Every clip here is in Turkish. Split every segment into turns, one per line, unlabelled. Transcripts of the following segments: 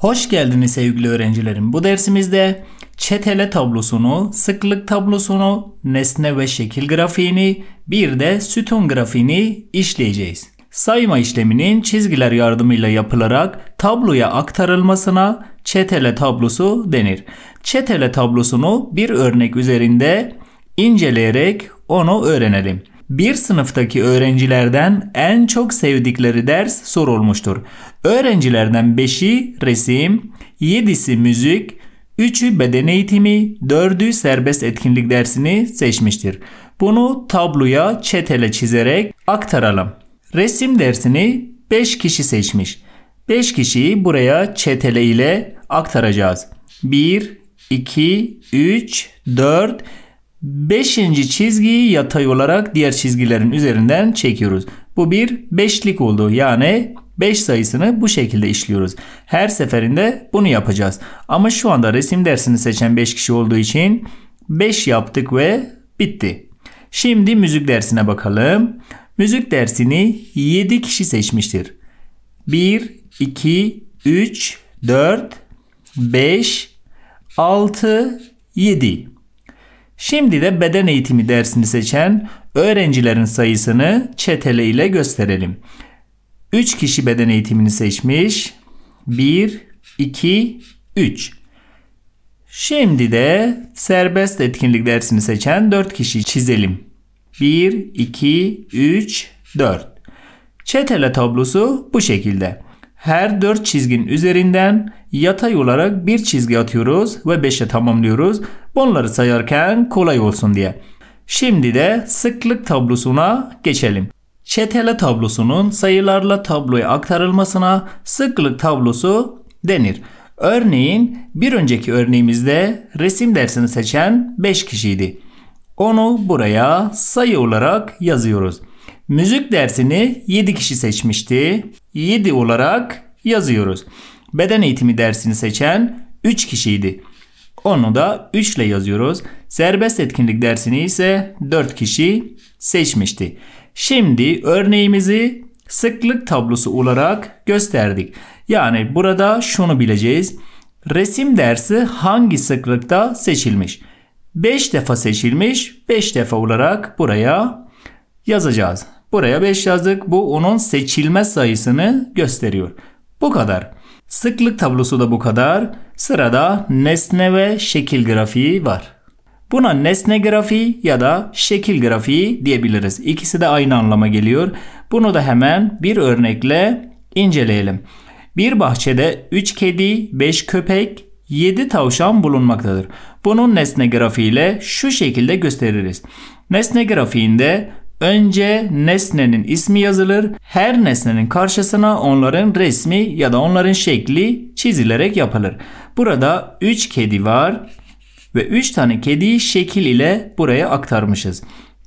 Hoş geldiniz sevgili öğrencilerim. Bu dersimizde çetele tablosunu, sıklık tablosunu, nesne ve şekil grafiğini, bir de sütun grafiğini işleyeceğiz. Sayma işleminin çizgiler yardımıyla yapılarak tabloya aktarılmasına çetele tablosu denir. Çetele tablosunu bir örnek üzerinde inceleyerek onu öğrenelim. Bir sınıftaki öğrencilerden en çok sevdikleri ders sorulmuştur. Öğrencilerden 5'i resim, 7'si müzik, 3'ü beden eğitimi, 4'ü serbest etkinlik dersini seçmiştir. Bunu tabloya çetele çizerek aktaralım. Resim dersini 5 kişi seçmiş. 5 kişiyi buraya çetele ile aktaracağız. 1, 2, 3, 4 Beşinci çizgiyi yatay olarak diğer çizgilerin üzerinden çekiyoruz. Bu bir beşlik oldu. Yani 5 sayısını bu şekilde işliyoruz. Her seferinde bunu yapacağız. Ama şu anda resim dersini seçen 5 kişi olduğu için 5 yaptık ve bitti. Şimdi müzik dersine bakalım. Müzik dersini 7 kişi seçmiştir. 1, 2, 3, 4, 5, 6, 7. Şimdi de beden eğitimi dersini seçen öğrencilerin sayısını çetele ile gösterelim. 3 kişi beden eğitimini seçmiş. 1, 2, 3. Şimdi de serbest etkinlik dersini seçen 4 kişi çizelim. 1, 2, 3, 4. Çetele tablosu bu şekilde. Her 4 çizgin üzerinden yatay olarak bir çizgi atıyoruz ve 5'e tamamlıyoruz. Bunları sayarken kolay olsun diye. Şimdi de sıklık tablosuna geçelim. Çetele tablosunun sayılarla tabloya aktarılmasına sıklık tablosu denir. Örneğin bir önceki örneğimizde resim dersini seçen 5 kişiydi. Onu buraya sayı olarak yazıyoruz. Müzik dersini 7 kişi seçmişti. 7 olarak yazıyoruz beden eğitimi dersini seçen 3 kişiydi. Onu da 3 ile yazıyoruz. Serbest etkinlik dersini ise 4 kişi seçmişti. Şimdi örneğimizi sıklık tablosu olarak gösterdik. Yani burada şunu bileceğiz. Resim dersi hangi sıklıkta seçilmiş? 5 defa seçilmiş. 5 defa olarak buraya yazacağız. Buraya 5 yazdık. Bu onun seçilme sayısını gösteriyor. Bu kadar. Sıklık tablosu da bu kadar. Sırada nesne ve şekil grafiği var. Buna nesne grafiği ya da şekil grafiği diyebiliriz. İkisi de aynı anlama geliyor. Bunu da hemen bir örnekle inceleyelim. Bir bahçede 3 kedi, 5 köpek, 7 tavşan bulunmaktadır. Bunun nesne grafiğiyle şu şekilde gösteririz. Nesne grafiğinde Önce nesnenin ismi yazılır. Her nesnenin karşısına onların resmi ya da onların şekli çizilerek yapılır. Burada 3 kedi var ve 3 tane kediyi şekil ile buraya aktarmışız.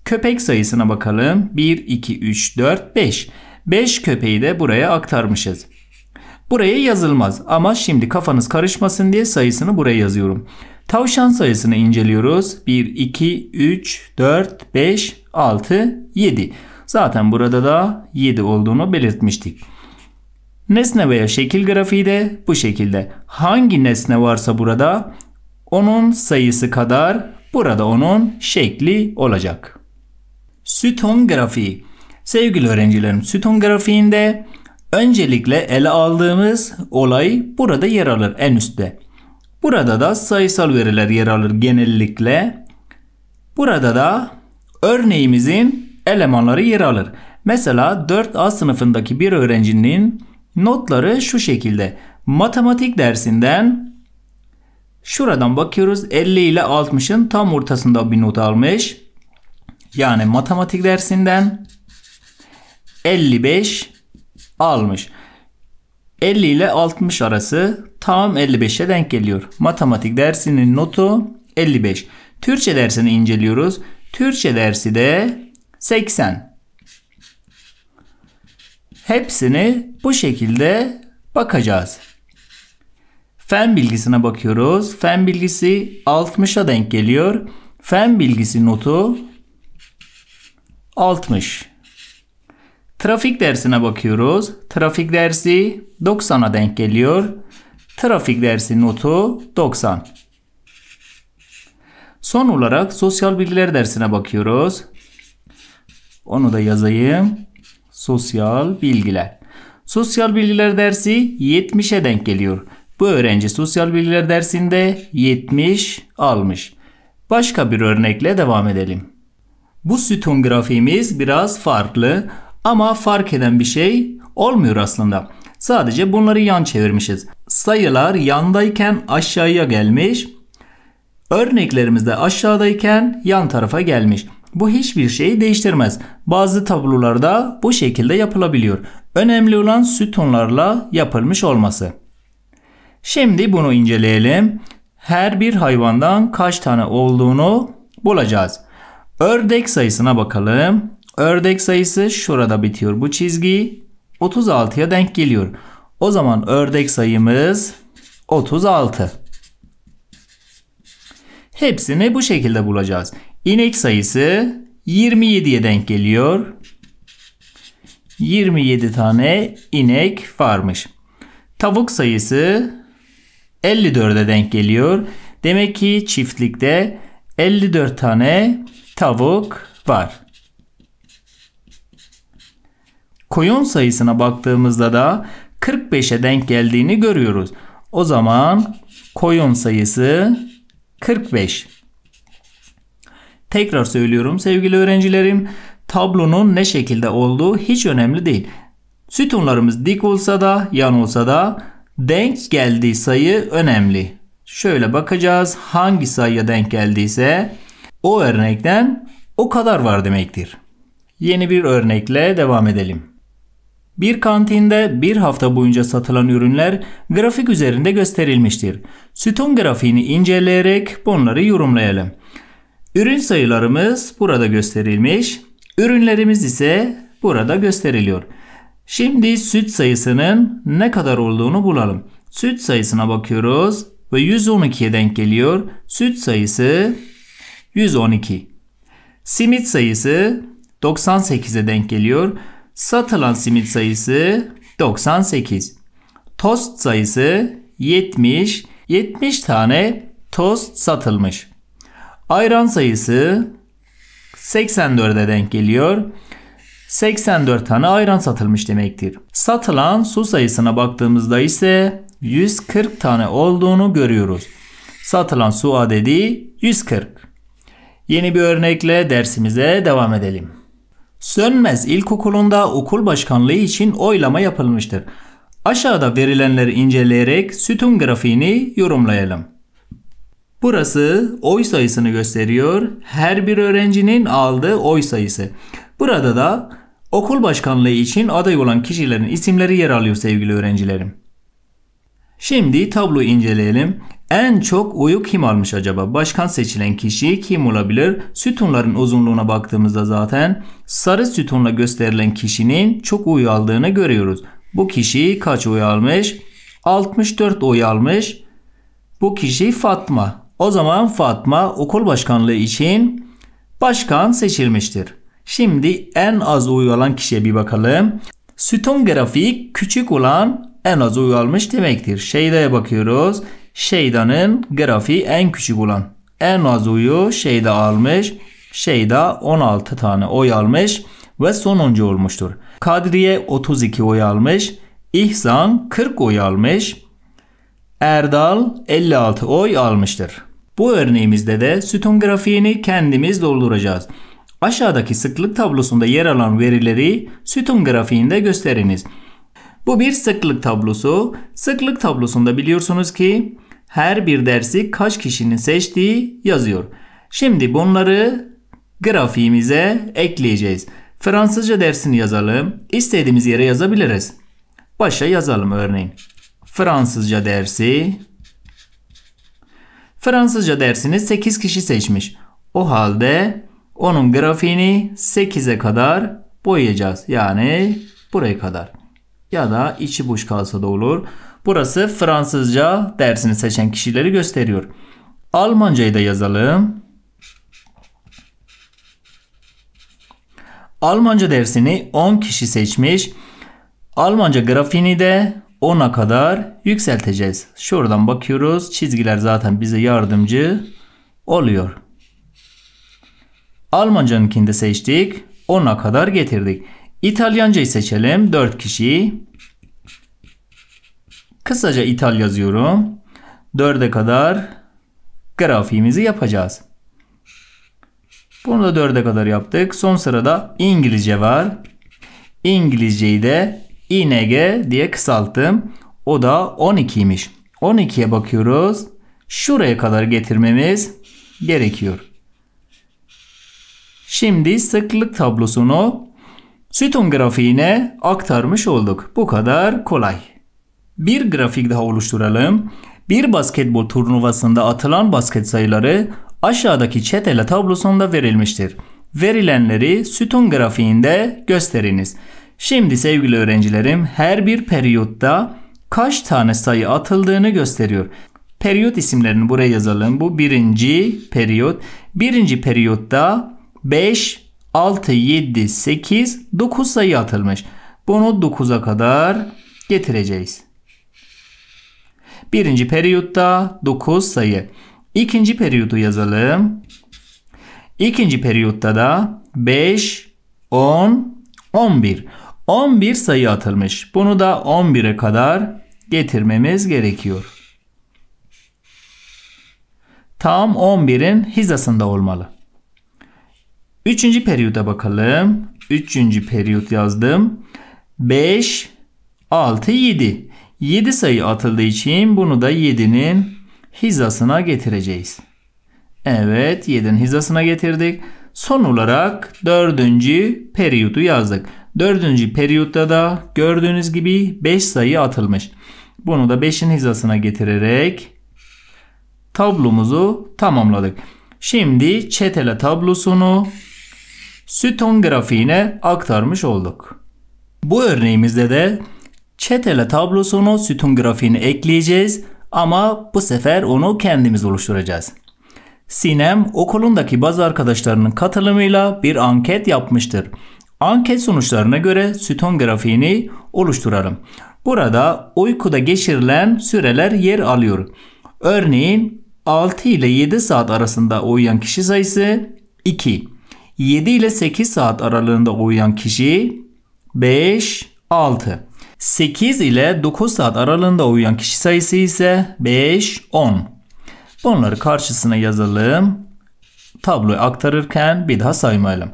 Köpek sayısına bakalım. 1, 2, 3, 4, 5. 5 köpeği de buraya aktarmışız. Buraya yazılmaz ama şimdi kafanız karışmasın diye sayısını buraya yazıyorum. Tavşan sayısını inceliyoruz. 1, 2, 3, 4, 5, 6, 7. Zaten burada da 7 olduğunu belirtmiştik. Nesne veya şekil grafiği de bu şekilde. Hangi nesne varsa burada onun sayısı kadar burada onun şekli olacak. Süton grafiği. Sevgili öğrencilerim süton grafiğinde öncelikle ele aldığımız olay burada yer alır en üstte. Burada da sayısal veriler yer alır genellikle. Burada da örneğimizin elemanları yer alır. Mesela 4A sınıfındaki bir öğrencinin notları şu şekilde. Matematik dersinden şuradan bakıyoruz 50 ile 60'ın tam ortasında bir not almış. Yani matematik dersinden 55 almış. 50 ile 60 arası tam 55'e denk geliyor. Matematik dersinin notu 55. Türkçe dersini inceliyoruz. Türkçe dersi de 80. Hepsini bu şekilde bakacağız. Fen bilgisine bakıyoruz. Fen bilgisi 60'a denk geliyor. Fen bilgisi notu 60. Trafik dersine bakıyoruz. Trafik dersi 90'a denk geliyor. Trafik dersi notu 90. Son olarak sosyal bilgiler dersine bakıyoruz. Onu da yazayım. Sosyal bilgiler. Sosyal bilgiler dersi 70'e denk geliyor. Bu öğrenci sosyal bilgiler dersinde 70 almış. Başka bir örnekle devam edelim. Bu sütun grafiğimiz biraz farklı ama fark eden bir şey olmuyor aslında. Sadece bunları yan çevirmişiz sayılar yandayken aşağıya gelmiş. Örneklerimizde aşağıdayken yan tarafa gelmiş. Bu hiçbir şeyi değiştirmez. Bazı tablolarda bu şekilde yapılabiliyor. Önemli olan sütunlarla yapılmış olması. Şimdi bunu inceleyelim. Her bir hayvandan kaç tane olduğunu bulacağız. Ördek sayısına bakalım. Ördek sayısı şurada bitiyor bu çizgi. 36'ya denk geliyor. O zaman ördek sayımız 36. Hepsini bu şekilde bulacağız. İnek sayısı 27'ye denk geliyor. 27 tane inek varmış. Tavuk sayısı 54'e denk geliyor. Demek ki çiftlikte 54 tane tavuk var. Koyun sayısına baktığımızda da 45'e denk geldiğini görüyoruz. O zaman koyun sayısı 45. Tekrar söylüyorum sevgili öğrencilerim. Tablonun ne şekilde olduğu hiç önemli değil. Sütunlarımız dik olsa da yan olsa da denk geldiği sayı önemli. Şöyle bakacağız hangi sayıya denk geldiyse o örnekten o kadar var demektir. Yeni bir örnekle devam edelim. Bir kantinde bir hafta boyunca satılan ürünler grafik üzerinde gösterilmiştir. Sütun grafiğini inceleyerek bunları yorumlayalım. Ürün sayılarımız burada gösterilmiş. Ürünlerimiz ise burada gösteriliyor. Şimdi süt sayısının ne kadar olduğunu bulalım. Süt sayısına bakıyoruz ve 112'ye denk geliyor. Süt sayısı 112. Simit sayısı 98'e denk geliyor. Satılan simit sayısı 98. Tost sayısı 70. 70 tane tost satılmış. Ayran sayısı 84'e denk geliyor. 84 tane ayran satılmış demektir. Satılan su sayısına baktığımızda ise 140 tane olduğunu görüyoruz. Satılan su adedi 140. Yeni bir örnekle dersimize devam edelim. Sönmez İlkokulu'nda okul başkanlığı için oylama yapılmıştır. Aşağıda verilenleri inceleyerek sütun grafiğini yorumlayalım. Burası oy sayısını gösteriyor. Her bir öğrencinin aldığı oy sayısı. Burada da okul başkanlığı için aday olan kişilerin isimleri yer alıyor sevgili öğrencilerim. Şimdi tablo inceleyelim. En çok oyu kim almış acaba? Başkan seçilen kişi kim olabilir? Sütunların uzunluğuna baktığımızda zaten sarı sütunla gösterilen kişinin çok oy aldığını görüyoruz. Bu kişi kaç oy almış? 64 oy almış. Bu kişi Fatma. O zaman Fatma okul başkanlığı için başkan seçilmiştir. Şimdi en az oy alan kişiye bir bakalım. Sütun grafiği küçük olan en az oy almış demektir. Şeydeye bakıyoruz. Şeydanın grafiği en küçük olan. En az oyu şeyda almış. Şeyda 16 tane oy almış ve sonuncu olmuştur. Kadriye 32 oy almış. İhsan 40 oy almış. Erdal 56 oy almıştır. Bu örneğimizde de sütun grafiğini kendimiz dolduracağız. Aşağıdaki sıklık tablosunda yer alan verileri sütun grafiğinde gösteriniz. Bu bir sıklık tablosu. Sıklık tablosunda biliyorsunuz ki her bir dersi kaç kişinin seçtiği yazıyor. Şimdi bunları grafiğimize ekleyeceğiz. Fransızca dersini yazalım. İstediğimiz yere yazabiliriz. Başa yazalım örneğin. Fransızca dersi. Fransızca dersini 8 kişi seçmiş. O halde onun grafiğini 8'e kadar boyayacağız. Yani buraya kadar ya da içi boş kalsa da olur. Burası Fransızca dersini seçen kişileri gösteriyor. Almancayı da yazalım. Almanca dersini 10 kişi seçmiş. Almanca grafiğini de 10'a kadar yükselteceğiz. Şuradan bakıyoruz. Çizgiler zaten bize yardımcı oluyor. Almancanınkini de seçtik. 10'a kadar getirdik. İtalyancayı seçelim. 4 kişiyi. Kısaca İtal yazıyorum. 4'e kadar grafiğimizi yapacağız. Bunu da 4'e kadar yaptık. Son sırada İngilizce var. İngilizceyi de ING diye kısalttım. O da 12'ymiş. 12'ye bakıyoruz. Şuraya kadar getirmemiz gerekiyor. Şimdi sıklık tablosunu Sütun grafiğine aktarmış olduk. Bu kadar kolay. Bir grafik daha oluşturalım. Bir basketbol turnuvasında atılan basket sayıları aşağıdaki çetele tablosunda verilmiştir. Verilenleri sütun grafiğinde gösteriniz. Şimdi sevgili öğrencilerim her bir periyotta kaç tane sayı atıldığını gösteriyor. Periyot isimlerini buraya yazalım. Bu birinci periyot. Birinci periyotta 5 6, 7, 8, 9 sayı atılmış. Bunu 9'a kadar getireceğiz. Birinci periyotta 9 sayı. İkinci periyodu yazalım. İkinci periyotta da 5, 10, 11. 11 sayı atılmış. Bunu da 11'e kadar getirmemiz gerekiyor. Tam 11'in hizasında olmalı. Üçüncü periyoda bakalım. Üçüncü periyot yazdım. 5, 6, 7. 7 sayı atıldığı için bunu da 7'nin hizasına getireceğiz. Evet 7'nin hizasına getirdik. Son olarak dördüncü periyodu yazdık. Dördüncü periyotta da gördüğünüz gibi 5 sayı atılmış. Bunu da 5'in hizasına getirerek tablomuzu tamamladık. Şimdi çetele tablosunu Sütun grafiğine aktarmış olduk. Bu örneğimizde de çetele tablosunu sütun grafiğine ekleyeceğiz ama bu sefer onu kendimiz oluşturacağız. Sinem okulundaki bazı arkadaşlarının katılımıyla bir anket yapmıştır. Anket sonuçlarına göre sütun grafiğini oluşturalım. Burada uykuda geçirilen süreler yer alıyor. Örneğin 6 ile 7 saat arasında uyuyan kişi sayısı 2. 7 ile 8 saat aralığında uyuyan kişi 5, 6. 8 ile 9 saat aralığında uyuyan kişi sayısı ise 5, 10. Bunları karşısına yazalım. Tabloyu aktarırken bir daha saymayalım.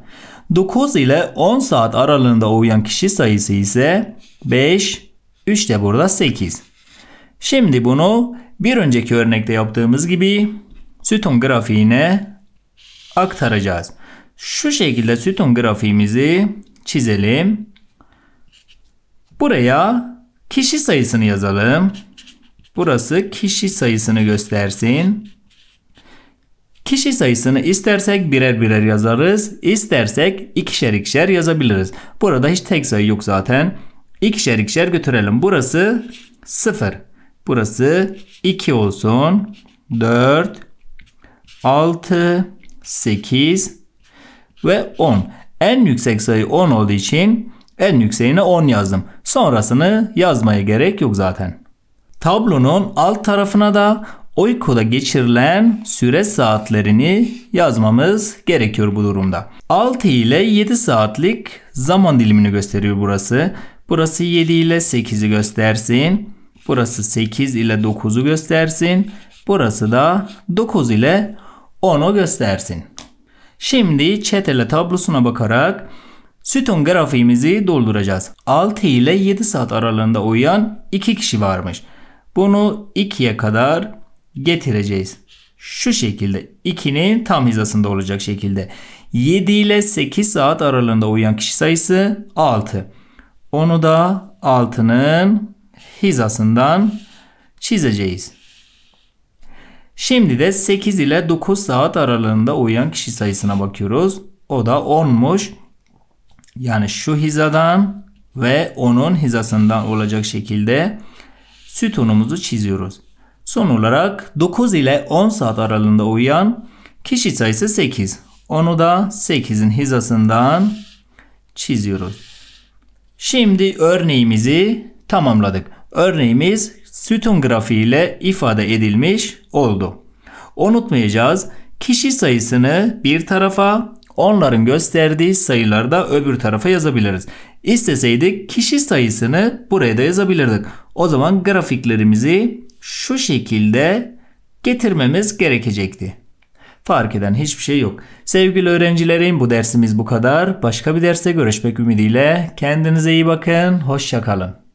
9 ile 10 saat aralığında uyuyan kişi sayısı ise 5, 3 de burada 8. Şimdi bunu bir önceki örnekte yaptığımız gibi sütun grafiğine aktaracağız. Şu şekilde sütun grafiğimizi çizelim. Buraya kişi sayısını yazalım. Burası kişi sayısını göstersin. Kişi sayısını istersek birer birer yazarız. istersek ikişer ikişer yazabiliriz. Burada hiç tek sayı yok zaten. İkişer ikişer götürelim. Burası 0. Burası 2 olsun. 4 6 8 ve 10. En yüksek sayı 10 olduğu için en yükseğine 10 yazdım. Sonrasını yazmaya gerek yok zaten. Tablonun alt tarafına da Oyko'da geçirilen süre saatlerini yazmamız gerekiyor bu durumda. 6 ile 7 saatlik zaman dilimini gösteriyor burası. Burası 7 ile 8'i göstersin. Burası 8 ile 9'u göstersin. Burası da 9 ile 10'u göstersin. Şimdi çetele tablosuna bakarak sütun grafiğimizi dolduracağız. 6 ile 7 saat aralığında uyuyan 2 kişi varmış. Bunu 2'ye kadar getireceğiz. Şu şekilde 2'nin tam hizasında olacak şekilde. 7 ile 8 saat aralığında uyuyan kişi sayısı 6. Onu da 6'nın hizasından çizeceğiz. Şimdi de 8 ile 9 saat aralığında uyuyan kişi sayısına bakıyoruz. O da 10'muş. Yani şu hizadan ve onun hizasından olacak şekilde sütunumuzu çiziyoruz. Son olarak 9 ile 10 saat aralığında uyuyan kişi sayısı 8. Onu da 8'in hizasından çiziyoruz. Şimdi örneğimizi tamamladık. Örneğimiz sütun grafiğiyle ifade edilmiş oldu. Unutmayacağız kişi sayısını bir tarafa onların gösterdiği sayıları da öbür tarafa yazabiliriz. İsteseydik kişi sayısını buraya da yazabilirdik. O zaman grafiklerimizi şu şekilde getirmemiz gerekecekti. Fark eden hiçbir şey yok. Sevgili öğrencilerim bu dersimiz bu kadar. Başka bir derse görüşmek ümidiyle. Kendinize iyi bakın. Hoşçakalın.